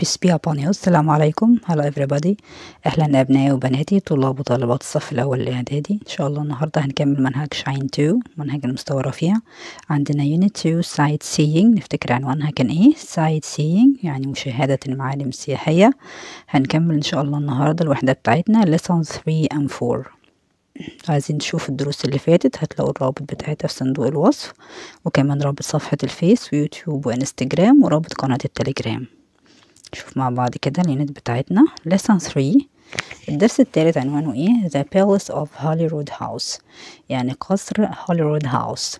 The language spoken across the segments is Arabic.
بيس بي يو السلام عليكم هلا everybody اهلا ابنائي وبناتي طلاب وطالبات الصف الاول الاعدادي ان شاء الله النهارده هنكمل منهج شاين 2 منهج المستوى الرفيع عندنا يونت 2 سايت سيينج نفتكر عنوانها كان ايه سايت سيينج يعني مشاهده المعالم السياحيه هنكمل ان شاء الله النهارده الوحده بتاعتنا ليسون 3 ام 4 عايزين نشوف الدروس اللي فاتت هتلاقوا الرابط بتاعتها في صندوق الوصف وكمان رابط صفحة الفيس ويوتيوب وانستجرام ورابط قناة التليجرام نشوف مع بعض كده اليونت بتاعتنا lesson 3 الدرس التالت عنوانه ايه The Palace of Holyrood House يعني قصر holyrood house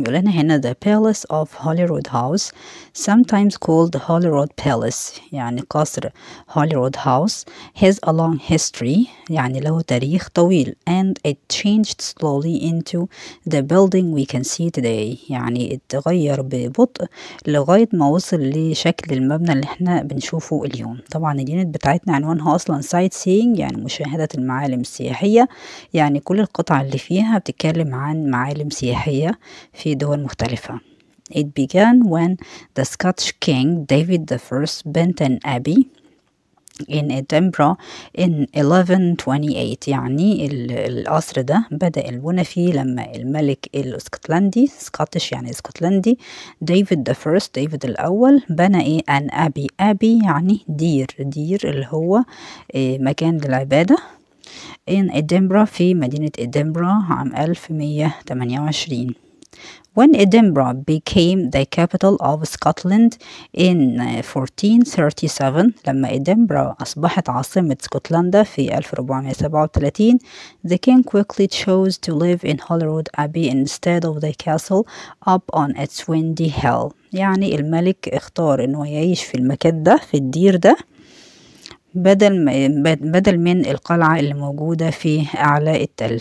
يقولنا هنا the palace of Holyrood house sometimes called Holyrood palace يعني قصر Holyrood house has a long history يعني له تاريخ طويل and it changed slowly into the building we can see today يعني اتغير ببطء لغاية ما وصل لشكل المبنى اللي احنا بنشوفه اليوم طبعا اليونت بتاعتنا عنوانها اصلا سايت سينج يعني مشاهدة المعالم السياحية يعني كل القطع اللي فيها بتتكلم عن معالم سياحية في في دول مختلفة It began when the Scottish King David I built an abbey in Edinburgh in 1128 يعني القصر ده بدأ البنى فيه لما الملك الاسكتلندي سكوتش يعني اسكتلندي ديفيد ذا فيرست ديفيد الأول بنى ايه ان أبي أبي يعني دير دير اللي هو إيه مكان للعبادة in Edinburgh في مدينة إدنبرا عام 1128 when Edinburgh became the capital of Scotland in 1437 لما إدنبرا أصبحت عاصمة اسكتلندا في 1437 the king quickly chose to live in Holyrood Abbey instead of the castle up on its windy hill يعني الملك اختار انه يعيش في المكان ده في الدير ده بدل, بدل من القلعة اللي موجودة في أعلى التل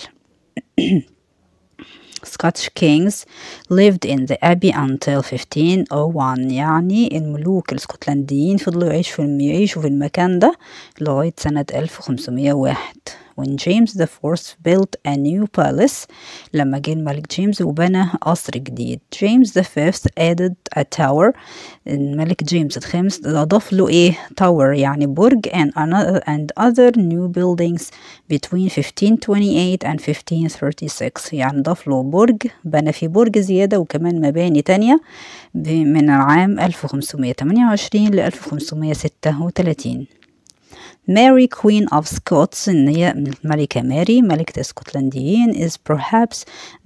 سكوتش kings lived in the abbey until 1501 يعني الملوك الاسكتلنديين فضلوا يعيشوا يعيشوا في المكان ده لغاية سنة 1501 when James the Fourth built a new palace لما جه الملك جيمس وبنى قصر جديد James the Fifth added a tower الملك جيمس الخامس أضاف له إيه tower يعني برج and another and other new buildings between 1528 and 1536 يعني أضاف له برج بنى فيه برج زيادة وكمان مباني تانية من العام 1528 ل 1536 ماري كوين اوف سكوتس ان هي الملكه ماري ملكه اسكتلنديين is perhaps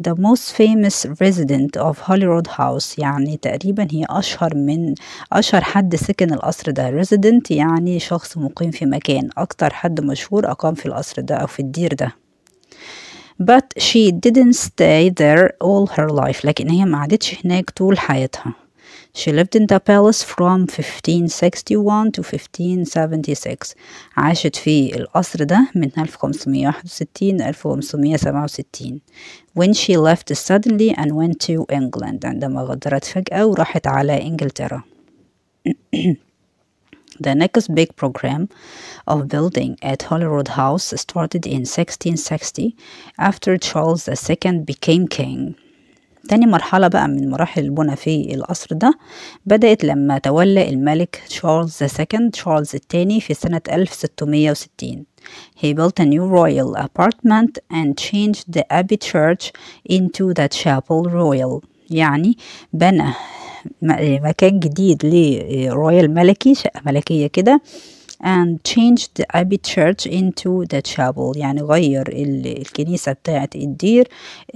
the most famous resident of Holyrood House يعني تقريبا هي اشهر من اشهر حد سكن القصر ده resident يعني شخص مقيم في مكان اكتر حد مشهور اقام في القصر ده او في الدير ده but she didn't stay there all her life لكن هي ما عادتش هناك طول حياتها She lived in the palace from 1561 to 1576 عاشت في القصر ده من 1561 1567 when she left suddenly and went to England عندما غادرت فجأة وراحت على إنجلترا The next big program of building at Holyrood House started in 1660 after Charles II became king. تاني مرحلة بقى من مراحل البنى في القصر ده بدأت لما تولى الملك تشارلز سكند تشارلز الثاني في سنة 1660 He built a new royal apartment and changed the abbey church into the chapel royal يعني بنى مكان جديد لرويال آه، ملكي شقة ملكية كده and changed the abbey church into the chapel يعني غير الكنيسة بتاعة الدير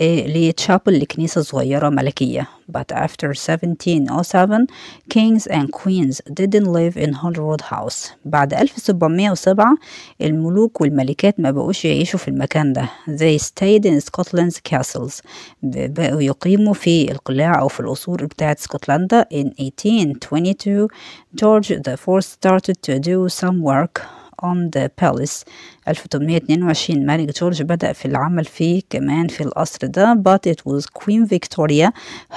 لشابل لكنيسة صغيرة ملكية but after 1707 kings and queens didn't live in Holyrood House بعد 1707 الملوك والملكات ما بقوش يعيشوا في المكان ده they stayed in Scotland's castles بقوا يقيموا في القلاع أو في القصور بتاعت اسكتلندا in 1822 George IV started to do some some work on the palace 1822 ملك جورج بدأ في العمل فيه كمان في القصر ده but it was Queen Victoria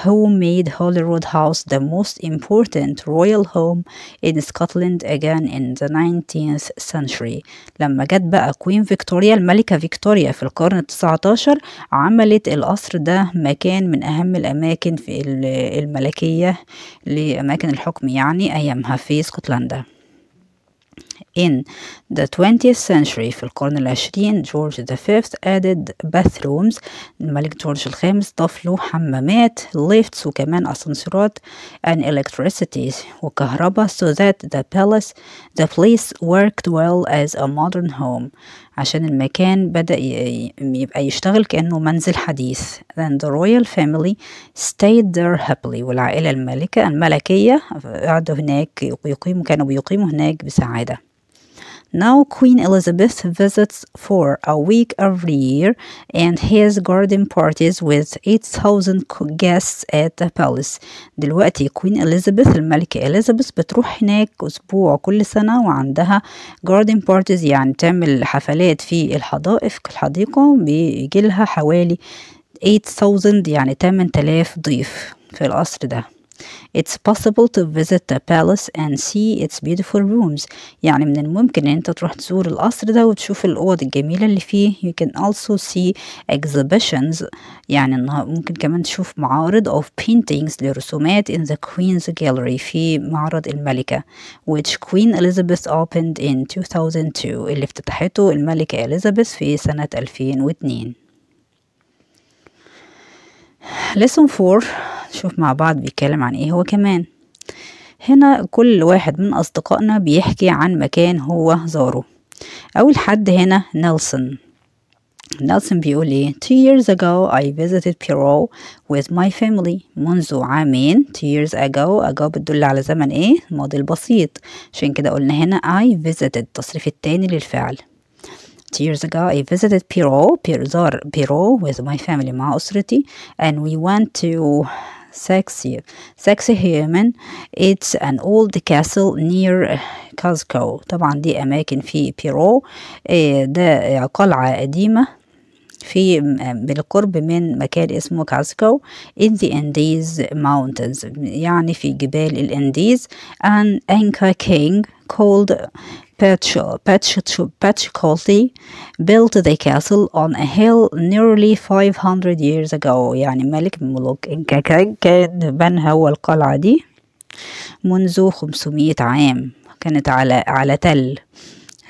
who made Holyrood House the most important royal home in Scotland again in the 19th century لما جت بقى Queen Victoria الملكة فيكتوريا في القرن ال 19 عملت القصر ده مكان من أهم الأماكن في الملكية لأماكن الحكم يعني أيامها في اسكتلندا In the 20th century في القرن العشرين جورج the fifth added bathrooms الملك جورج الخامس ضاف له حمامات lifts وكمان أسانسيرات and electricity وكهرباء so that the palace the place worked well as a modern home عشان المكان بدأ يبقى يشتغل كأنه منزل حديث and the royal family stayed there happily والعائلة الملكة الملكية قعدوا هناك يقيموا كانوا بيقيموا هناك بسعادة Now Queen Elizabeth visits for a week every year and has garden parties with 8000 guests at the palace. دلوقتي Queen Elizabeth الملكة إليزابيث بتروح هناك أسبوع كل سنة وعندها garden parties يعني بتعمل حفلات في الحدائق الحديقة بيجيلها حوالي 8000 يعني 8000 ضيف في القصر ده It's possible to visit the palace and see its beautiful rooms يعني من الممكن ان انت تروح تزور القصر ده وتشوف الاوض الجميلة اللي فيه you can also see exhibitions يعني انها ممكن كمان تشوف معارض of paintings لرسومات in the Queen's Gallery في معرض الملكة which Queen Elizabeth opened in 2002 اللي افتتحته الملكة إليزابيث في سنة 2002 lesson فور نشوف مع بعض بيتكلم عن ايه هو كمان هنا كل واحد من أصدقائنا بيحكي عن مكان هو زاره أول حد هنا نيلسون نيلسون بيقول إيه تو years ago I visited Peru with my family منذ عامين تو years ago ago بتدل على زمن إيه الماضي البسيط عشان كده قلنا هنا I visited التصريف التاني للفعل two years ago, I visited Piro, Pirzor, Piro with my family, my Osriti, and we went to Sexy, Sexy Human. It's an old castle near كازكو طبعا دي أماكن في بيرو ده قلعة قديمة في بالقرب من مكان اسمه كازكو in the Andes Mountains يعني في جبال الأنديز an Inca king called Pachacuti built the castle on a hill nearly 500 years ago يعني ملك من ملوك إنكاكاج كان بنى هو القلعة دي منذ 500 عام كانت على على تل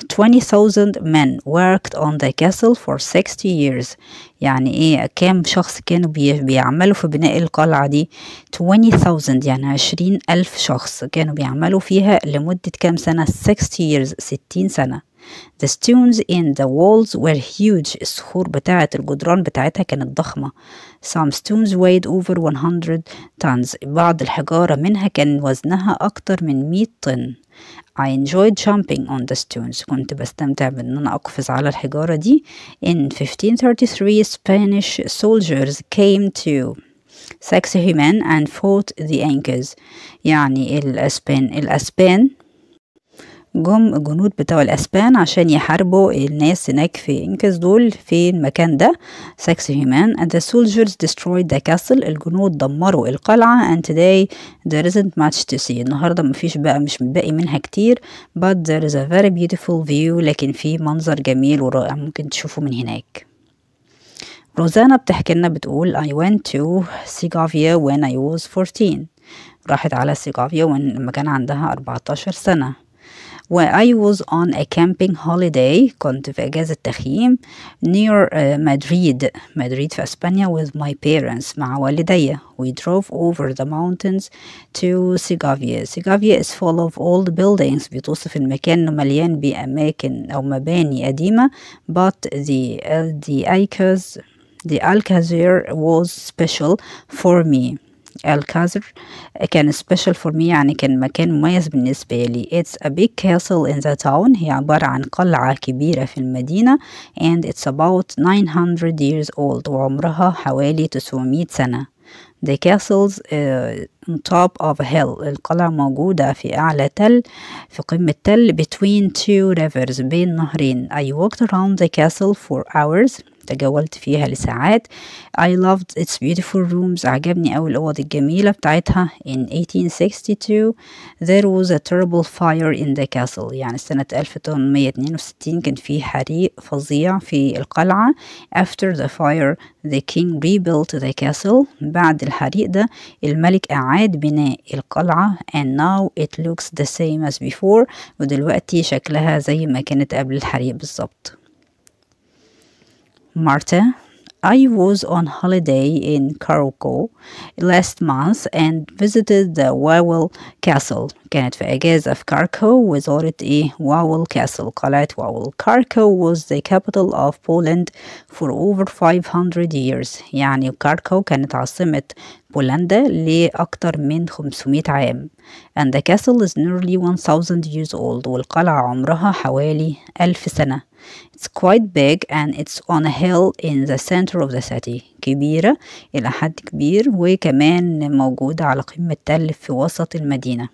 20,000 men worked on the castle for 60 years يعني ايه كام شخص كانوا بيعملوا في بناء القلعة دي 20,000 يعني 20,000 شخص كانوا بيعملوا فيها لمدة كام سنة 60 years 60 سنة The stones in the walls were huge الصخور بتاعة الجدران بتاعتها كانت ضخمة Some stones weighed over 100 tons بعض الحجارة منها كان وزنها أكتر من 100 طن I enjoyed jumping on the stones كنت بستمتع بأن أنا أقفز على الحجارة دي In 1533 Spanish soldiers came to Saxheman and fought the Incas يعني الأسبان الأسبان جم جنود بتوع الأسبان عشان يحاربوا الناس هناك في إنكس دول في المكان ده ساكس هيمان and the soldiers destroyed the castle الجنود دمروا القلعة and today there isn't much to see النهاردة مفيش بقى مش متبقي منها كتير but there is a very beautiful view لكن في منظر جميل ورائع ممكن تشوفه من هناك روزانا بتحكي لنا بتقول I went to Segovia when I was 14 راحت على سيجافيا لما كان عندها 14 سنة I was on a camping holiday كنت في أجازة تخييم near uh, Madrid مدريد في أسبانيا with my parents مع والدي we drove over the mountains to Segovia Segovia is full of old buildings بتوصف المكان إنه مليان بأماكن أو مباني قديمة but the uh, the Alcaz the Alcazar was special for me Alcazar كان special for me يعني كان مكان مميز بالنسبة لي It's a big castle in the town هي عبارة عن قلعة كبيرة في المدينة and it's about 900 years old وعمرها حوالي 900 سنة The castles uh, on top of a hill القلعة موجودة في أعلى تل في قمة تل between two rivers بين نهرين I walked around the castle for hours تجولت فيها لساعات I loved its beautiful rooms عجبني أوي الأوض الجميلة بتاعتها in 1862 there was a terrible fire in the castle يعني سنة 1862 كان في حريق فظيع في القلعة after the fire the king rebuilt the castle بعد الحريق ده الملك أعاد بناء القلعة and now it looks the same as before ودلوقتي شكلها زي ما كانت قبل الحريق بالظبط Marta. I was on holiday in Karuko last month and visited the Wawel Castle. Kenneth في of في was already إيه Wawel Castle called Wawel. Karko was the capital of Poland for over 500 years يعني Karko كانت عاصمة بولندا لأكتر من 500 عام and the castle is nearly 1000 years old والقلعة عمرها حوالي 1000 سنة it's quite big and it's on a hill in the center of the city كبيرة إلى حد كبير وكمان موجودة على قمة تل في وسط المدينة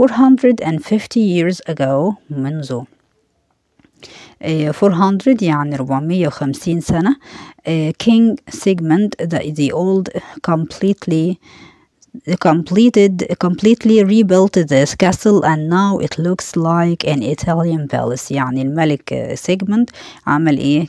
450 years ago منذ 400 يعني 450 سنة King Sigmund the, the old completely completed completely rebuilt this castle and now it looks like an Italian palace يعني الملك سيجمنت عمل ايه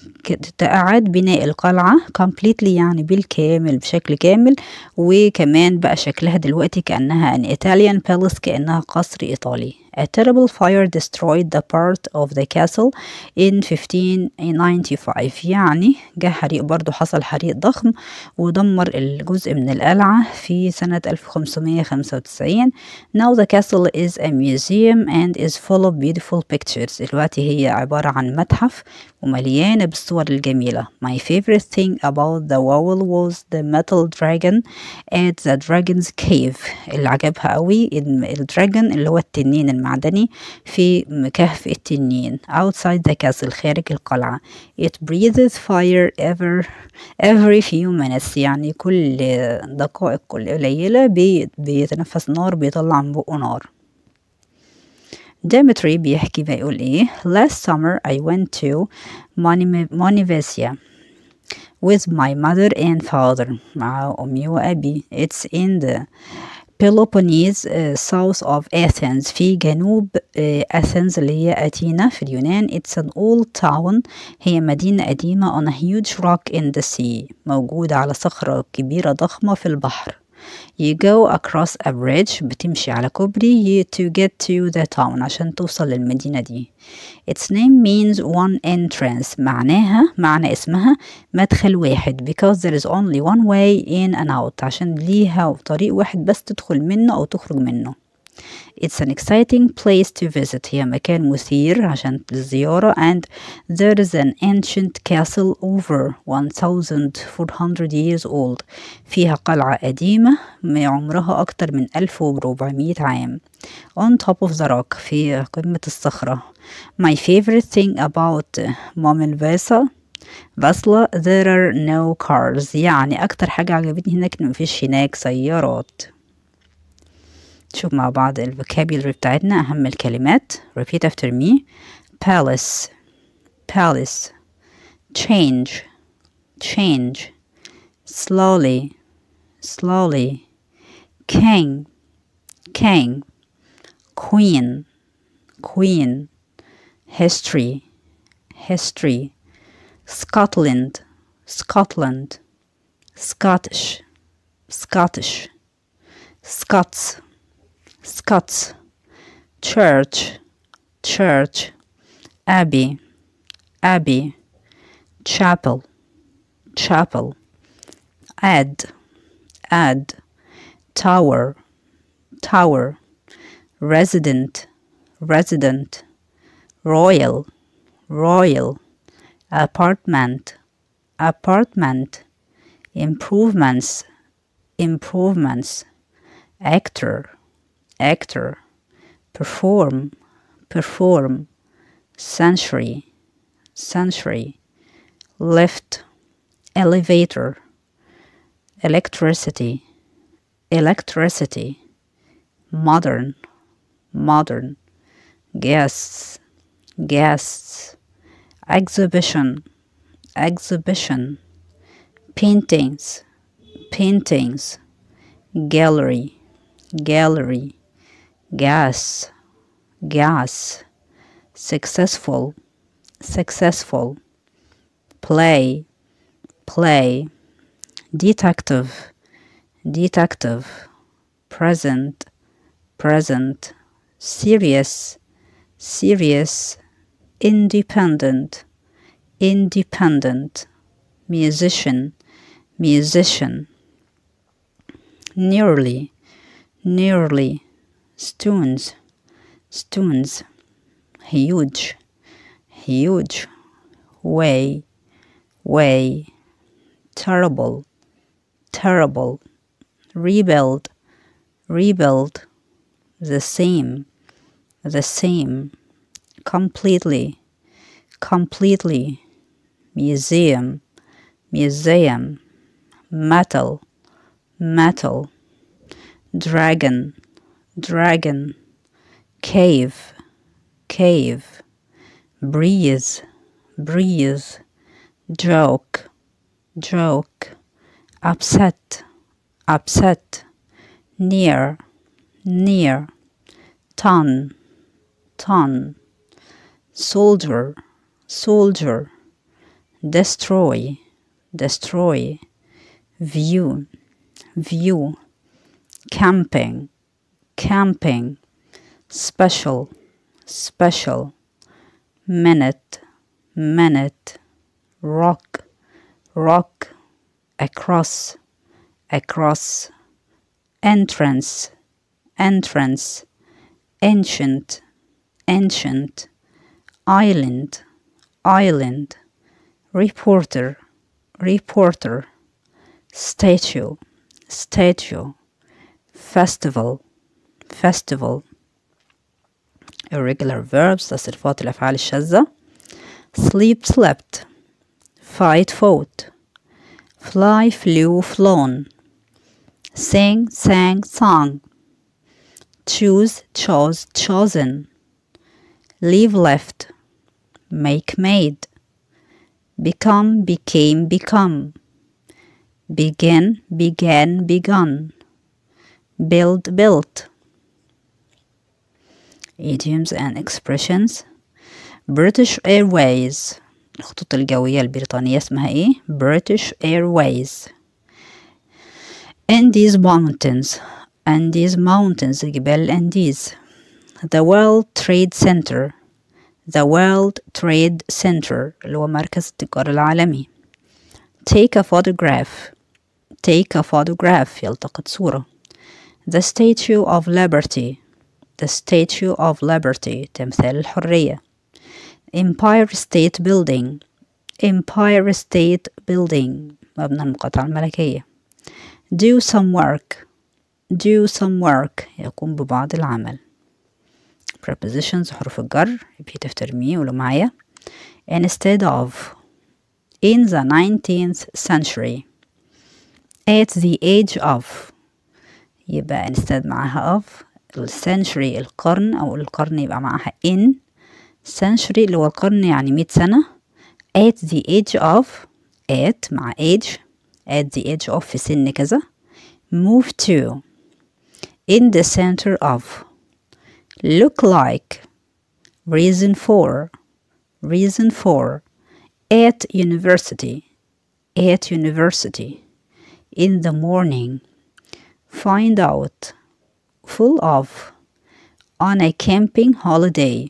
أعاد بناء القلعة completely يعني بالكامل بشكل كامل وكمان بقى شكلها دلوقتي كأنها an Italian palace كأنها قصر إيطالي A terrible fire destroyed the part of the castle in 1595 يعني جه حريق برضو حصل حريق ضخم ودمر الجزء من القلعة في سنة 1595 Now the castle is a museum and is full of beautiful pictures دلوقتي هي عبارة عن متحف ومليانة بالصور الجميلة My favorite thing about the wall was the metal dragon at the dragon's cave اللي عجبها قوي الدراجون اللي هو التنين المعدني في كهف التنين outside the castle خارج القلعة it breathes fire ever every few minutes يعني كل دقائق كل قليلة بيتنفس نار بيطلع من بقه نار ديمتري بيحكي بيقول ايه last summer I went to Montevesia with my mother and father مع أمي وأبي it's in the بيلوبونيز ساوث اوف اثينز في جنوب اثينز uh, اللي هي اثينا في اليونان اتس ان اول تاون هي مدينه قديمه on a huge rock in the sea موجوده على صخره كبيره ضخمه في البحر you go across a bridge بتمشي على كوبري to get to the town عشان توصل للمدينة دي its name means one entrance معناها معنى اسمها مدخل واحد because there is only one way in and out عشان ليها طريق واحد بس تدخل منه أو تخرج منه It's an exciting place to visit here, مكان مثير عشان الزيارة and there is an ancient castle over 1400 years old فيها قلعة قديمة عمرها أكتر من 1400 عام on top of the rock في قمة الصخرة my favorite thing about uh, Momelvesa فاصلة there are no cars يعني أكتر حاجة عجبتني هناك إن مفيش هناك سيارات شوف مع بعض Vocabulary بتاعتنا أهم الكلمات repeat after me palace palace change change slowly slowly king king queen queen history history Scotland Scotland Scottish Scottish Scots Scots, church, church, abbey, abbey, chapel, chapel, add, add, tower, tower, resident, resident, royal, royal, apartment, apartment, improvements, improvements, actor, actor, perform, perform, century, century, lift, elevator, electricity, electricity, modern, modern, guests, guests, exhibition, exhibition, paintings, paintings, gallery, gallery, gas gas successful successful play play detective detective present present serious serious independent independent musician musician nearly nearly stones stones huge huge way way terrible terrible rebuild rebuild the same the same completely completely museum museum metal metal dragon dragon, cave, cave, breeze, breeze, joke, joke, upset, upset, near, near, ton, ton, soldier, soldier, destroy, destroy, view, view, camping, camping, special, special, minute, minute, rock, rock, across, across, entrance, entrance, ancient, ancient, island, island, reporter, reporter, statue, statue, festival, festival irregular verbs تصريفات الأفعال الشاذة sleep slept fight fought fly flew flown sing sang sung choose chose chosen leave left make made become became become begin began begun build built idioms and expressions British Airways الخطوط الجوية البريطانية اسمها ايه British Airways Andes Mountains Andes Mountains جبال الأنديز The World Trade Center The World Trade Center اللي هو مركز التجارة العالمي Take a photograph Take a photograph يلتقط صورة The Statue of Liberty the Statue of Liberty تمثال الحرية Empire State Building Empire State Building مبنى المقاطعة الملكية Do some work Do some work يقوم ببعض العمل prepositions حروف الجر repeat تفترمي me معايا instead of in the 19th century at the age of يبقى instead معها of السنشري القرن أو القرن يبقى معاها in century اللي هو القرن يعني مية سنة at the age of at مع age at the age of في سن كذا move to in the center of look like reason for reason for at university at university in the morning find out full of on a camping holiday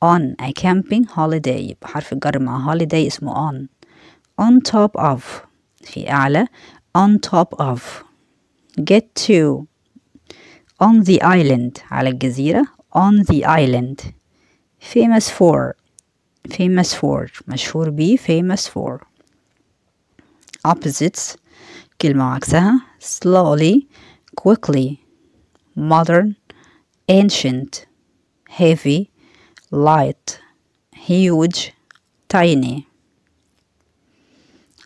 on a camping holiday حرف الجر holiday اسمه on on top of في أعلى on top of get to on the island على الجزيرة on the island famous for famous for مشهور به famous for opposites كلمة عكسها slowly quickly modern ancient heavy light huge tiny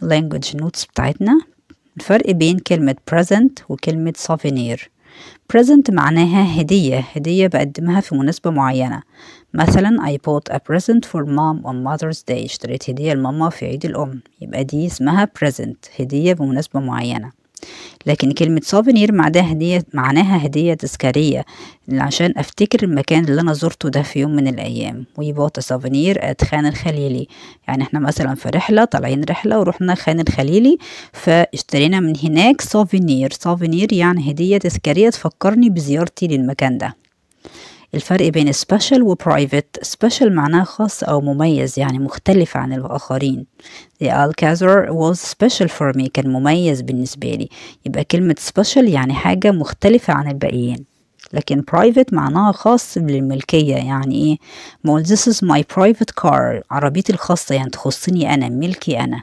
language notes بتاعتنا الفرق بين كلمة present وكلمة souvenir present معناها هدية هدية بقدمها في مناسبة معينة مثلا I bought a present for mom on mother's day اشتريت هدية لماما في عيد الأم يبقى دي اسمها present هدية بمناسبة معينة لكن كلمة سوفينير معناها هدية معناها هدية تذكارية عشان أفتكر المكان اللي أنا زرته ده في يوم من الأيام ويبوت سوفينير ات خان الخليلي يعني احنا مثلا في رحلة طالعين رحلة ورحنا خان الخليلي فاشترينا من هناك سوفينير سوفينير يعني هدية تذكارية تفكرني بزيارتي للمكان ده الفرق بين سبيشال وبرايفت سبيشال معناه خاص أو مميز يعني مختلف عن الآخرين The Alcazar was special for me كان مميز بالنسبة لي يبقى كلمة special يعني حاجة مختلفة عن الباقيين لكن private معناها خاص بالملكية يعني ايه well this is my private car عربيتي الخاصة يعني تخصني أنا ملكي أنا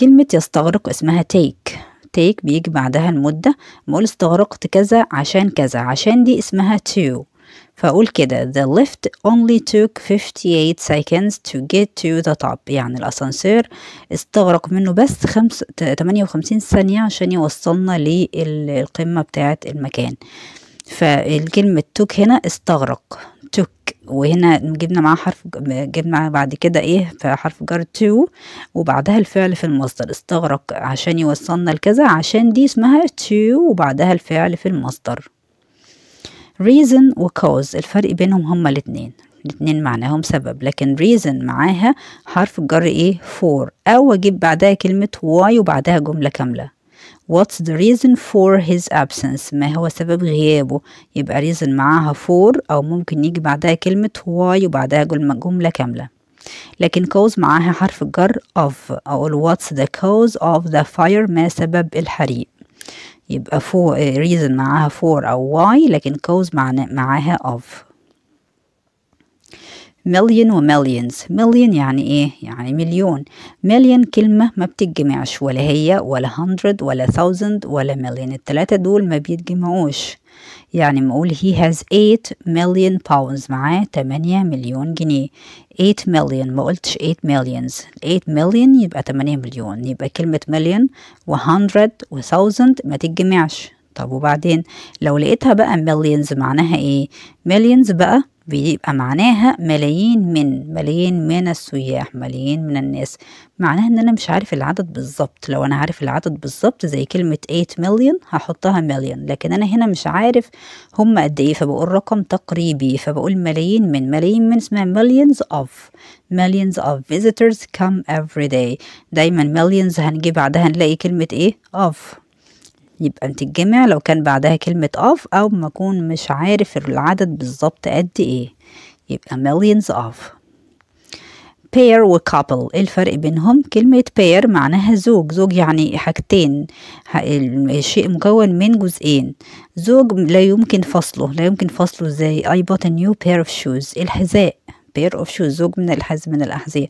كلمة يستغرق اسمها take تيك بيجي بعدها المدة بقول استغرقت كذا عشان كذا عشان دي اسمها تو فأقول كده the lift only took 58 seconds to get to the top يعني الأسانسير استغرق منه بس 58 ثانية عشان يوصلنا للقمة بتاعة المكان فالكلمة took هنا استغرق وهنا جبنا معاه حرف جبنا بعد كده ايه في حرف جر تو وبعدها الفعل في المصدر استغرق عشان يوصلنا لكذا عشان دي اسمها تو وبعدها الفعل في المصدر reason و cause الفرق بينهم هما الاتنين الاتنين معناهم سبب لكن reason معاها حرف الجر ايه for او اجيب بعدها كلمة why وبعدها جملة كاملة What's the reason for his absence ما هو سبب غيابه يبقى reason معاها for أو ممكن يجي بعدها كلمة why وبعدها جملة كاملة لكن cause معاها حرف الجر of أقول what's the cause of the fire ما سبب الحريق يبقى for reason معاها for أو why لكن cause معاها of مليون ومليونز مليون يعني ايه يعني مليون مليون كلمة ما بتتجمعش ولا هي ولا هندرد ولا ثاوزند ولا مليون التلاتة دول ما بيتجمعوش يعني مقول he has 8 million pounds معاه 8 مليون جنيه 8 million ما قلتش 8 millions 8 million يبقى 8 مليون يبقى كلمة مليون و100 و1000 ما تتجمعش طب وبعدين لو لقيتها بقى millions معناها ايه millions بقى بيبقى معناها ملايين من ملايين من السياح ملايين من الناس معناها ان انا مش عارف العدد بالظبط لو انا عارف العدد بالظبط زي كلمة 8 مليون هحطها مليون لكن انا هنا مش عارف هم قد ايه فبقول رقم تقريبي فبقول ملايين من ملايين من اسمها millions of millions of visitors come every day دايما millions هنجي بعدها نلاقي كلمة ايه of يبقى بتتجمع لو كان بعدها كلمة of أو ما أكون مش عارف العدد بالظبط قد إيه يبقى millions of pair و couple إيه الفرق بينهم كلمة pair معناها زوج زوج يعني حاجتين الشيء مكون من جزئين زوج لا يمكن فصله لا يمكن فصله ازاي I bought a new pair of shoes الحذاء بير اوف شوز زوج من الحزم من الأحذية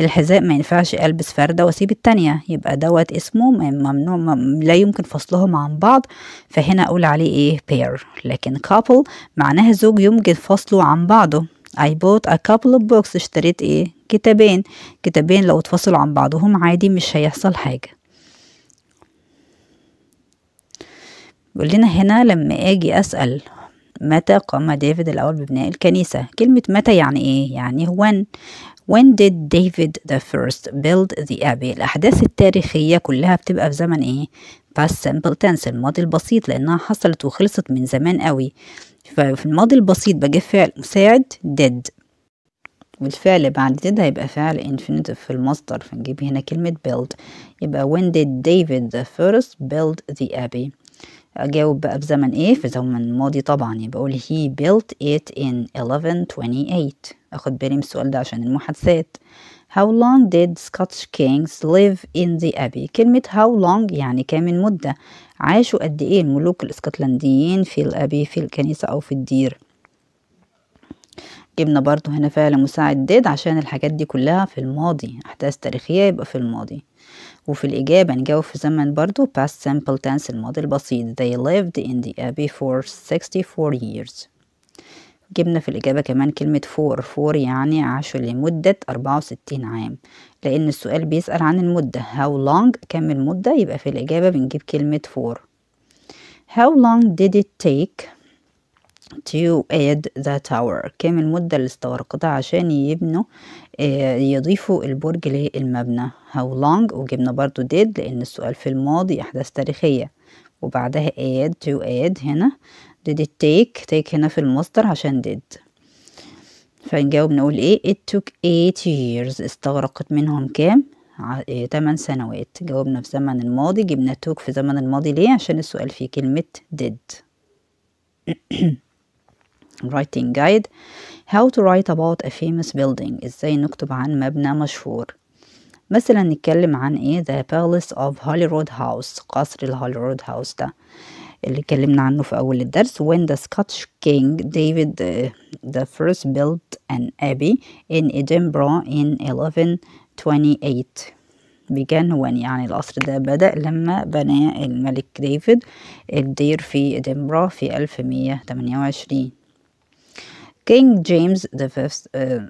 الحذاء ما ينفعش ألبس فردة وأسيب التانية يبقى دوت اسمه ممنوع لا يمكن فصلهم عن بعض فهنا أقول عليه إيه بير لكن كابل معناها زوج يمكن فصله عن بعضه I bought a couple of books اشتريت إيه كتابين كتابين لو اتفصلوا عن بعضهم عادي مش هيحصل حاجة بيقول لنا هنا لما اجي اسال متى قام ديفيد الأول ببناء الكنيسة كلمة متى يعني إيه؟ يعني when When did David the first build the abbey الأحداث التاريخية كلها بتبقى في زمن إيه؟ past simple tense الماضي البسيط لأنها حصلت وخلصت من زمان قوي ففي الماضي البسيط بجيب فعل مساعد did والفعل بعد did هيبقى فعل infinitive في المصدر فنجيب هنا كلمة build يبقى when did David the first build the abbey أجاوب بقى بزمن إيه في زمن ماضي طبعا يبقى أقول he built it in 1128 أخد بالي من السؤال ده عشان المحادثات How long did Scottish kings live in the abbey؟ كلمة how long يعني كام المدة عاشوا قد إيه الملوك الاسكتلنديين في الأبي في الكنيسة أو في الدير جبنا برضو هنا فعل مساعد did عشان الحاجات دي كلها في الماضي أحداث تاريخية يبقى في الماضي وفي الإجابة نجاوب في زمن برضو past simple tense الماضي البسيط they lived in the abbey for 64 years جبنا في الإجابة كمان كلمة فور فور يعني عاشوا لمدة أربعة وستين عام لأن السؤال بيسأل عن المدة how long كم المدة يبقى في الإجابة بنجيب كلمة فور how long did it take to add the tower كم المدة اللي استغرقتها عشان يبنوا آه، يضيفوا البرج للمبنى how long وجبنا برضو did لأن السؤال في الماضي أحداث تاريخية وبعدها add to add هنا did it take take هنا في المصدر عشان did فنجاوب نقول ايه it took eight years استغرقت منهم كام آه، تمن سنوات جاوبنا في زمن الماضي جبنا توك في زمن الماضي ليه عشان السؤال فيه كلمة did writing guide how to write about a famous building ازاي نكتب عن مبنى مشهور مثلا نتكلم عن ايه the palace of Holyrood house قصر الهوليرود هاوس ده اللي اتكلمنا عنه في اول الدرس when the Scottish king David the first built an abbey in Edinburgh in 1128 began when يعني القصر ده بدأ لما بناه الملك ديفيد الدير في إدنبرا في 1128 King James V uh,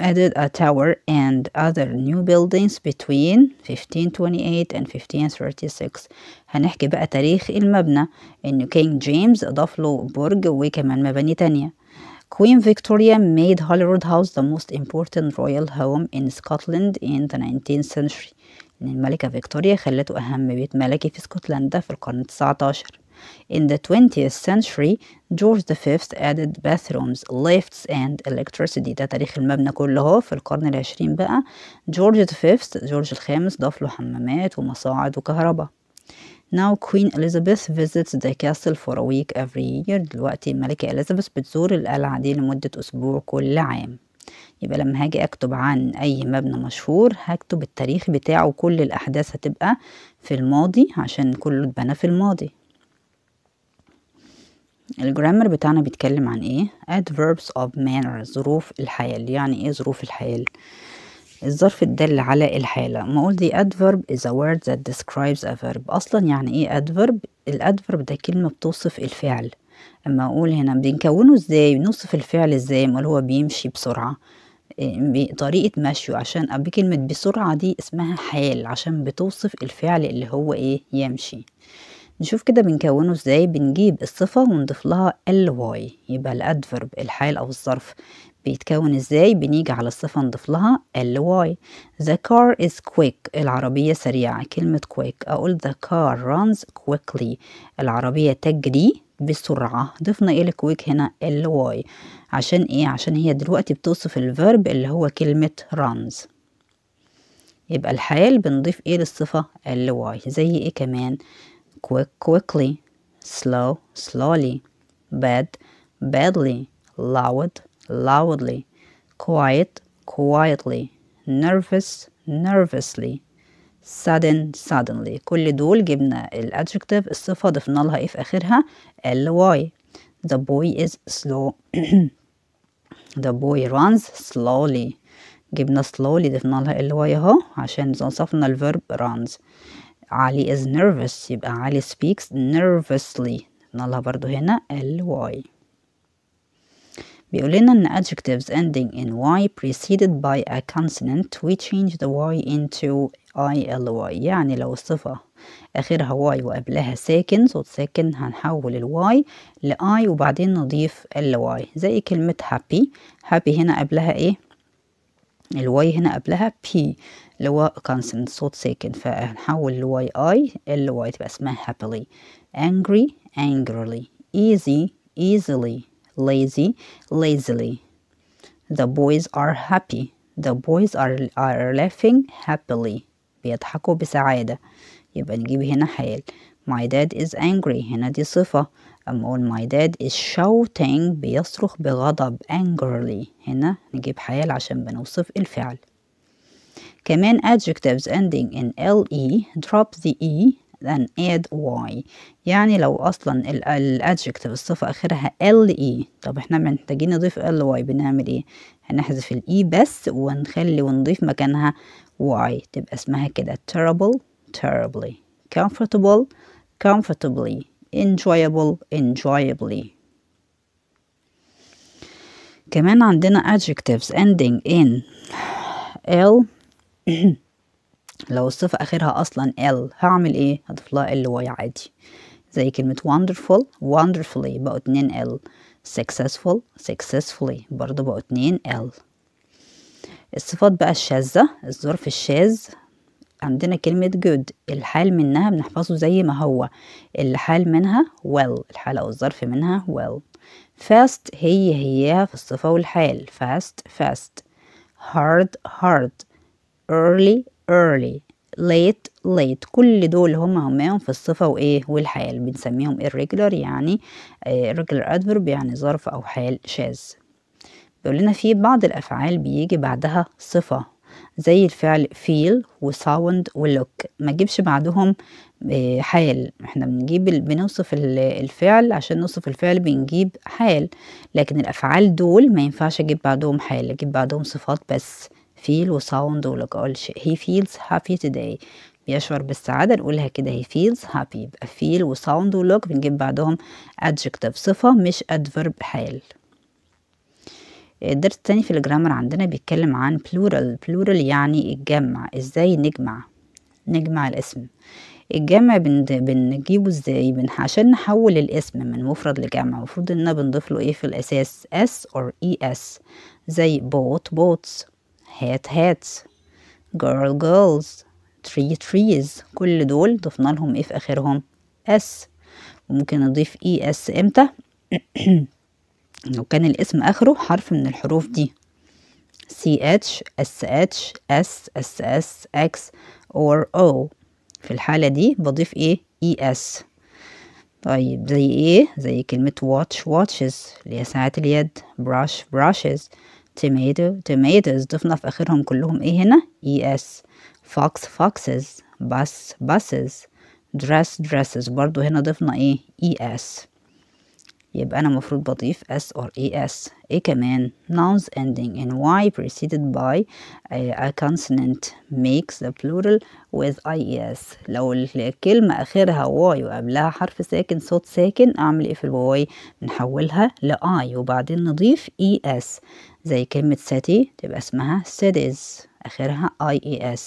added a tower and other new buildings between 1528 and 1536 هنحكي بقى تاريخ المبنى إنه King James أضاف له برج وكمان مباني تانية Queen Victoria made Holyrood House the most important royal home in Scotland in the 19th century إن الملكة فيكتوريا خلته أهم بيت ملكي في اسكتلندا في القرن التسعتاشر In the 20th century, George V added bathrooms, lifts and electricity ده تاريخ المبنى كله في القرن العشرين بقى جورج V جورج الخامس ضاف له حمامات ومصاعد وكهرباء Now Queen Elizabeth visits the castle for a week every year دلوقتي الملكة إليزابيث بتزور القلعة دي لمدة أسبوع كل عام يبقى لما هاجي أكتب عن أي مبنى مشهور هكتب التاريخ بتاعه كل الأحداث هتبقى في الماضي عشان كله اتبنى في الماضي الجرامر بتاعنا بيتكلم عن ايه adverbs of manner ظروف الحال يعني ايه ظروف الحال الظرف الدال على الحالة ما اقول the adverb is a word that describes a verb أصلا يعني إيه adverb الأدفرب ده كلمة بتوصف الفعل أما أقول هنا بنكونه إزاي بنوصف الفعل إزاي أمال هو بيمشي بسرعة إيه، طريقة مشيه عشان بكلمة بسرعة دي اسمها حال عشان بتوصف الفعل اللي هو إيه يمشي نشوف كده بنكونه ازاي بنجيب الصفة ونضيف لها ال واي يبقى الادفرب الحال او الظرف بيتكون ازاي بنيجي على الصفة نضيف لها ال واي the car is quick العربية سريعة كلمة quick اقول the car runs quickly العربية تجري بسرعة ضفنا ايه لكويك هنا ال واي عشان ايه عشان هي دلوقتي بتوصف الفيرب اللي هو كلمة runs يبقى الحال بنضيف ايه للصفة ال واي زي ايه كمان quick quickly slow slowly bad badly loud loudly quiet quietly nervous nervously sudden suddenly كل دول جبنا ال adjective الصفة ضفنا لها ايه في اخرها ال y the boy is slow the boy runs slowly جبنا slowly ضفنا لها ال y اهو عشان وصفنا verb runs علي is nervous يبقى علي speaks nervously نقولها برضو هنا y بيقول لنا ان adjectives ending in y preceded by a consonant we change the y into ily يعني لو الصفة آخرها y وقبلها ساكن صوت ساكن هنحول y ل i وبعدين نضيف y زي كلمة happy happy هنا قبلها ايه الواي هنا قبلها بي اللي هو consonant صوت ساكن فهنحول الواي اي الواي تبقى اسمها happily angry angrily easy easily lazy lazily the boys are happy the boys are, are laughing happily بيضحكوا بسعادة يبقى نجيب هنا حال my dad is angry هنا دي صفة I'm on my dad is shouting بيصرخ بغضب angrily هنا نجيب حال عشان بنوصف الفعل كمان adjectives ending in le drop the e then add y يعني لو اصلا adjective الصفة اخرها le طب احنا محتاجين نضيف ly بنعمل ايه هنحذف ال e بس ونخلي ونضيف مكانها y تبقى اسمها كده terrible terribly comfortable comfortably enjoyable enjoyably كمان عندنا adjectives ending in l لو الصفة آخرها أصلا l هعمل إيه؟ هضيف لها l y عادي زي كلمة wonderful wonderfully بقوا اتنين l successful successfully برضه بقوا اتنين l الصفات بقى الشاذة الظرف الشاذ عندنا كلمة good الحال منها بنحفظه زي ما هو الحال منها well الحال أو الظرف منها well fast هي هي في الصفة والحال fast fast hard hard early early late late كل دول هما هما في الصفة وإيه والحال بنسميهم irregular يعني آه، regular adverb يعني ظرف أو حال شاذ بيقول لنا في بعض الأفعال بيجي بعدها صفة زي الفعل feel و look ما نجيبش بعدهم آه، حال احنا بنجيب بنوصف الفعل عشان نوصف الفعل بنجيب حال لكن الافعال دول ما ينفعش اجيب بعدهم حال اجيب بعدهم صفات بس feel و ولوك اقول he feels happy today بيشعر بالسعادة نقولها كده he feels happy يبقى feel و look بنجيب بعدهم adjective صفة مش adverb حال الدرس التاني في الجرامر عندنا بيتكلم عن بلورال بلورال يعني الجمع ازاي نجمع نجمع الاسم الجمع بن... بنجيبه ازاي بن... عشان نحول الاسم من مفرد لجمع المفروض اننا بنضيف له ايه في الاساس اس اور اي اس زي boat boats hat hats girl girls tree trees كل دول ضفنا لهم ايه في اخرهم اس وممكن نضيف اي e اس امتى لو كان الاسم آخره حرف من الحروف دي CH SH S SS X or O في الحالة دي بضيف ايه ES طيب زي ايه زي كلمة watch watches اللي هي ساعات اليد brush brushes tomato tomatoes ضفنا في اخرهم كلهم ايه هنا ES fox foxes bus buses dress dresses برضو هنا ضفنا ايه ES يبقى أنا مفروض بضيف s or es إيه كمان nouns ending in y preceded by a consonant makes the plural with es لو الكلمة آخرها y وقبلها حرف ساكن صوت ساكن أعمل إيه في الواي نحولها ل i وبعدين نضيف es زي كلمة city تبقى اسمها cities آخرها ies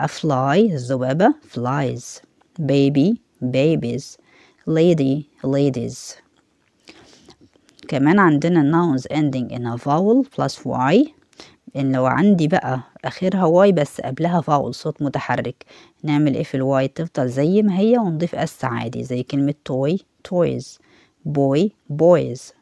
a fly الذبابة flies baby babies lady ladies كمان عندنا nouns ending in a vowel plus y ان لو عندي بقى اخرها y بس قبلها vowel صوت متحرك نعمل ايه في الواي تفضل زي ما هي ونضيف اس عادي زي كلمة toy, toys boy boys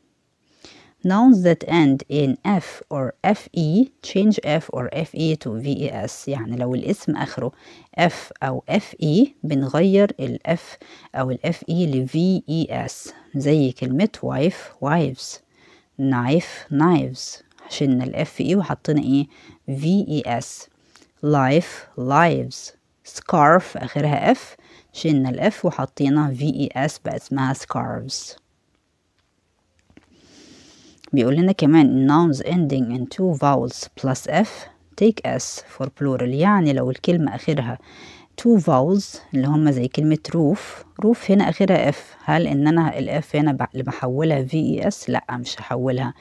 Nouns that end in F or FE change F or FE to VES يعني لو الاسم آخره F أو FE بنغير ال F أو ال FE ل VES زي كلمة wife wives knife knives شلنا ال FE وحطينا إيه VES life lives scarf آخرها F شلنا ال F وحطينا VES بقى اسمها scarves بيقول لنا كمان nouns ending in two vowels plus f take s for plural يعني لو الكلمة آخرها two vowels اللي هما زي كلمة roof roof هنا آخرها f هل إن أنا ال f هنا اللي بحولها v e s لأ مش هحولها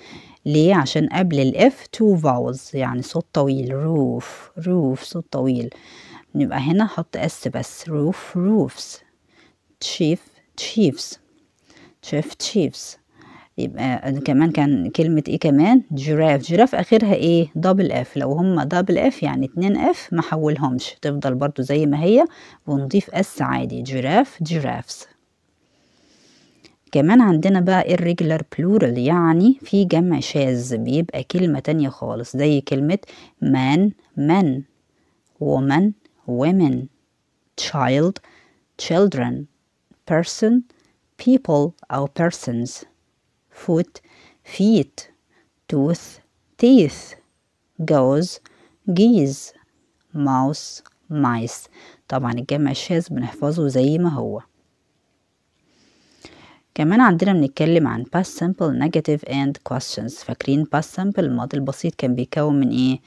ليه عشان قبل ال f two vowels يعني صوت طويل roof roof صوت طويل نبقى هنا حط s بس roof roofs chief chiefs chief chiefs يبقى كمان كان كلمة ايه كمان جراف جراف اخرها ايه دبل اف لو هما دبل اف يعني اتنين اف ما حولهمش تفضل برضو زي ما هي ونضيف اس عادي جراف جرافس كمان عندنا بقى irregular plural يعني في جمع شاذ بيبقى كلمة تانية خالص زي كلمة man من woman women child children person people أو persons foot feet tooth teeth goes, geese mouse mice طبعا الجمع الشاذ بنحفظه زي ما هو كمان عندنا بنتكلم عن past simple negative and questions فاكرين past simple الماضي البسيط كان بيكون من ايه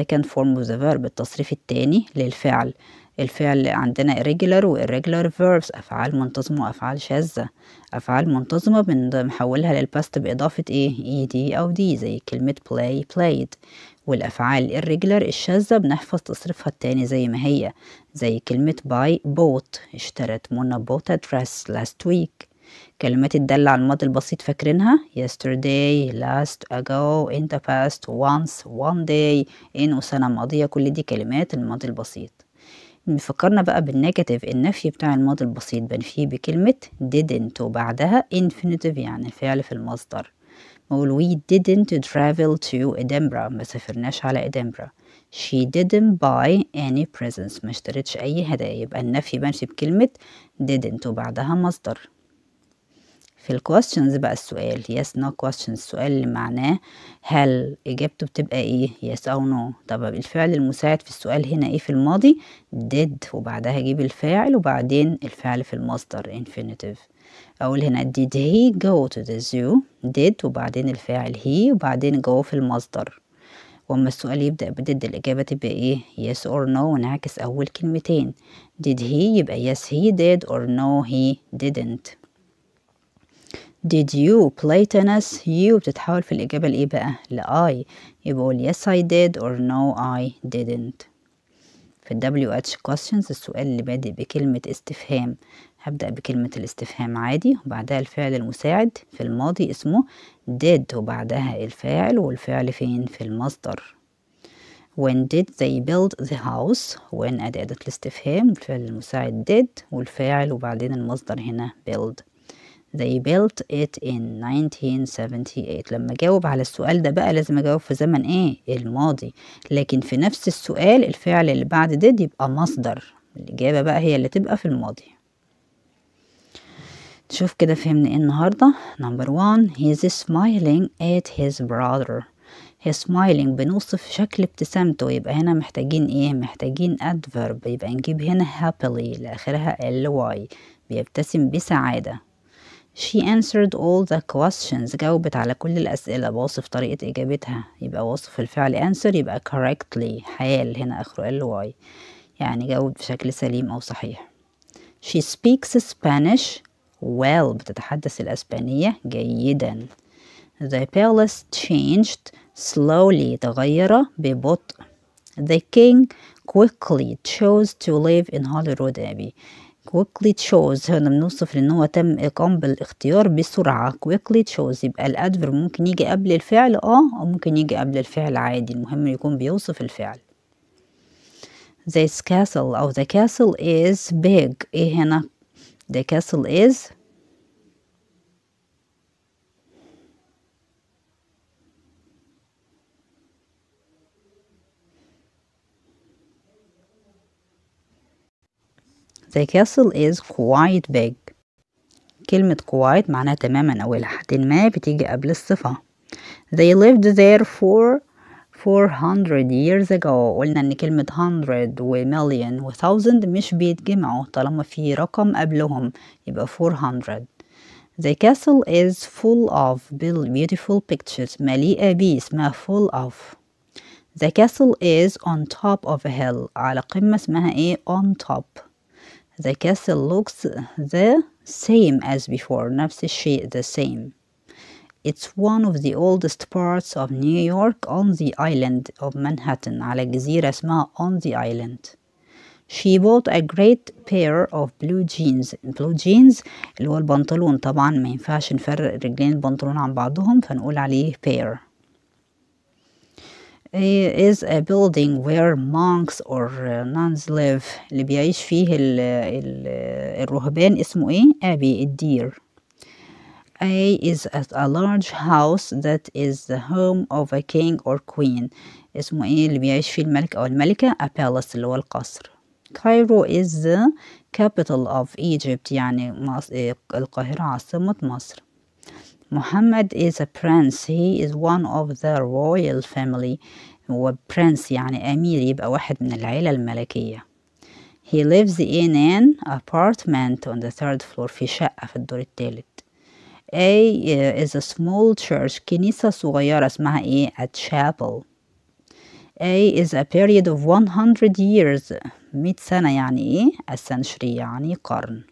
second form of the verb التصريف التاني للفعل الفعل عندنا irregular و irregular verbs أفعال منتظمة وأفعال شاذة أفعال منتظمة بنحولها للباست بإضافة إيه ed أو دي زي كلمة play played والأفعال irregular الشاذة بنحفظ تصريفها التاني زي ما هي زي كلمة buy bought اشترت منى bought a dress last week كلمات الدالة على الماضي البسيط فاكرينها yesterday last ago in the past once one day in وسنة ماضية كل دي كلمات الماضي البسيط فكرنا بقى بالنيجاتيف النفي بتاع الماضي البسيط بنفيه بكلمة didn't وبعدها infinitive يعني فعل في المصدر بقول we didn't travel to Edinburgh ما سافرناش على Edinburgh she didn't buy any presents ما اشترتش أي هدايا يبقى النفي بنفي بكلمة didn't وبعدها مصدر في ال questions بقى السؤال yes no questions السؤال اللي معناه هل اجابته بتبقى ايه yes او no طب الفعل المساعد في السؤال هنا ايه في الماضي did وبعدها اجيب الفاعل وبعدين الفعل في المصدر infinitive اقول هنا did he go to the zoo did وبعدين الفاعل he وبعدين go في المصدر واما السؤال يبدأ بدد الإجابة تبقى إيه yes or no ونعكس أول كلمتين did he يبقى yes he did or no he didn't did you play tennis you بتتحول في الإجابة لإيه بقى ل I يقول yes I did or no I didn't في ال WH questions السؤال اللي بادئ بكلمة استفهام هبدأ بكلمة الاستفهام عادي وبعدها الفعل المساعد في الماضي اسمه did وبعدها الفاعل والفعل فين في المصدر when did they build the house when أداة الاستفهام الفعل المساعد did والفاعل وبعدين المصدر هنا build they built it in 1978 لما أجاوب على السؤال ده بقى لازم أجاوب في زمن إيه الماضي لكن في نفس السؤال الفعل اللي بعد did يبقى مصدر الإجابة بقى هي اللي تبقى في الماضي تشوف كده فهمنا ايه النهاردة نمبر 1 he's smiling at his brother he's smiling بنوصف شكل ابتسامته يبقى هنا محتاجين ايه محتاجين adverb يبقى نجيب هنا happily لاخرها ly بيبتسم بسعادة She answered all the questions جاوبت على كل الأسئلة بوصف طريقة إجابتها يبقى وصف الفعل answer يبقى correctly حال هنا آخره ly يعني جاوب بشكل سليم أو صحيح She speaks Spanish well بتتحدث الأسبانية جيدا The palace changed slowly تغير ببطء The king quickly chose to live in Holyrood Abbey quickly chose هنا بنوصف ان هو تم قام بالاختيار بسرعة quickly chose يبقى الادفر ممكن يجي قبل الفعل اه او ممكن يجي قبل الفعل عادي المهم يكون بيوصف الفعل this castle او the castle is big ايه هنا the castle is The castle is quite big كلمة quite معناها تماما أو إلى حد ما بتيجي قبل الصفة They lived there for 400 years ago قلنا ان كلمة 100 و million و thousand مش بيتجمعوا طالما في رقم قبلهم يبقى 400 The castle is full of beautiful pictures مليئة بيه اسمها full of The castle is on top of a hill على قمة اسمها ايه on top The castle looks the same as before نفس الشيء the same It's one of the oldest parts of New York on the island of Manhattan على جزيرة اسمها on the island She bought a great pair of blue jeans blue jeans اللي هو البنطلون طبعا ما ينفعش نفرق رجلين البنطلون عن بعضهم فنقول عليه pair is a building where monks or nuns live اللي بيعيش فيه الـ الـ الرهبان اسمه ايه أبي الدير A is a large house that is the home of a king or queen اسمه ايه اللي بيعيش فيه الملك أو الملكة a palace اللي هو القصر Cairo is the capital of Egypt يعني القاهرة عاصمة مصر محمد is a prince he is one of the royal family هو prince يعني أمير يبقى واحد من العيلة الملكية he lives in an apartment on the third floor في شقة في الدور الثالث A uh, is a small church كنيسة صغيرة اسمها ايه a chapel A is a period of 100 years 100 سنة يعني ايه a century يعني قرن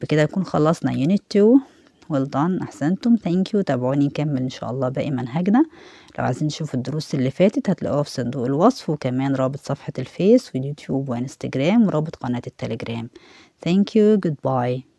بكده نكون خلصنا unit 2 well done احسنتم thank you تابعوني نكمل ان شاء الله باقي منهجنا لو عايزين تشوفوا الدروس اللي فاتت هتلاقوها في صندوق الوصف وكمان رابط صفحة الفيس واليوتيوب وانستجرام ورابط قناة التليجرام thank you goodbye